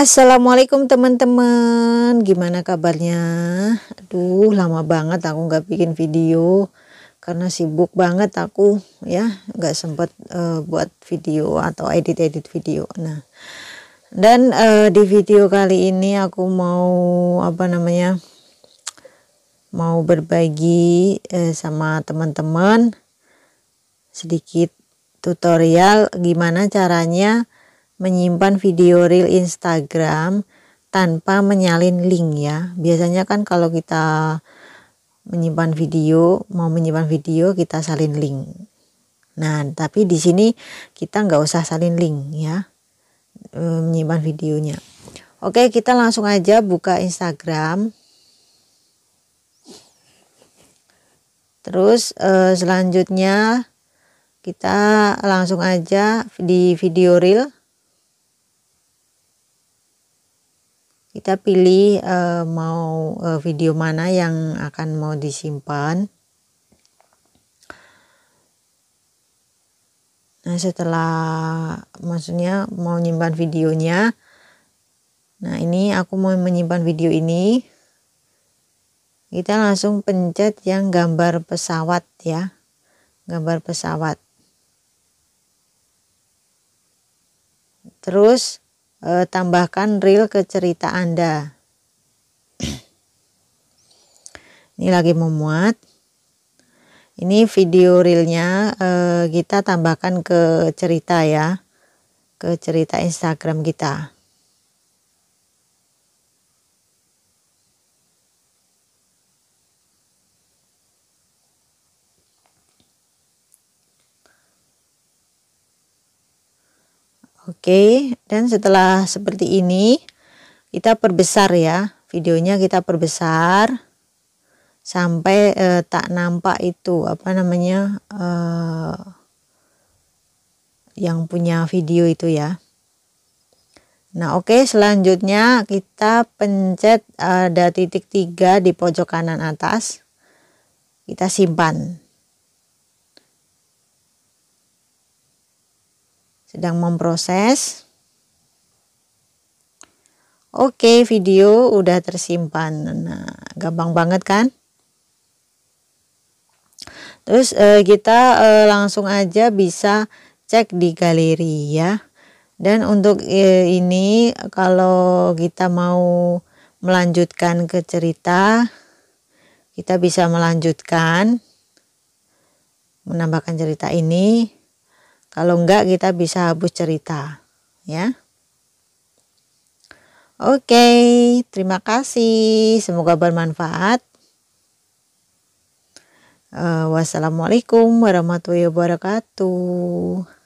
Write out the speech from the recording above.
Assalamualaikum teman-teman Gimana kabarnya Aduh lama banget aku gak bikin video Karena sibuk banget aku ya Gak sempet uh, buat video atau edit-edit video Nah dan uh, di video kali ini aku mau apa namanya Mau berbagi uh, sama teman-teman Sedikit tutorial gimana caranya menyimpan video reel Instagram tanpa menyalin link ya. Biasanya kan kalau kita menyimpan video, mau menyimpan video kita salin link. Nah, tapi di sini kita nggak usah salin link ya, e, menyimpan videonya. Oke, kita langsung aja buka Instagram. Terus eh, selanjutnya kita langsung aja di video reel kita pilih uh, mau uh, video mana yang akan mau disimpan nah setelah maksudnya mau nyimpan videonya nah ini aku mau menyimpan video ini kita langsung pencet yang gambar pesawat ya gambar pesawat terus e, tambahkan reel ke cerita Anda. Ini lagi memuat. Ini video reelnya e, kita tambahkan ke cerita ya, ke cerita Instagram kita. Oke, dan setelah seperti ini kita perbesar ya. Videonya kita perbesar sampai eh, tak nampak itu apa namanya eh, yang punya video itu ya. Nah, oke, okay, selanjutnya kita pencet eh, ada titik tiga di pojok kanan atas. Kita simpan. sedang memproses. Oke, video udah tersimpan. Nah, gampang banget kan? Terus eh, kita eh, langsung aja bisa cek di galeri ya. Dan untuk eh, ini kalau kita mau melanjutkan ke cerita, kita bisa melanjutkan menambahkan cerita ini kalau enggak kita bisa hapus cerita, ya. Oke, terima kasih. Semoga bermanfaat. Uh, wassalamualaikum warahmatullahi wabarakatuh.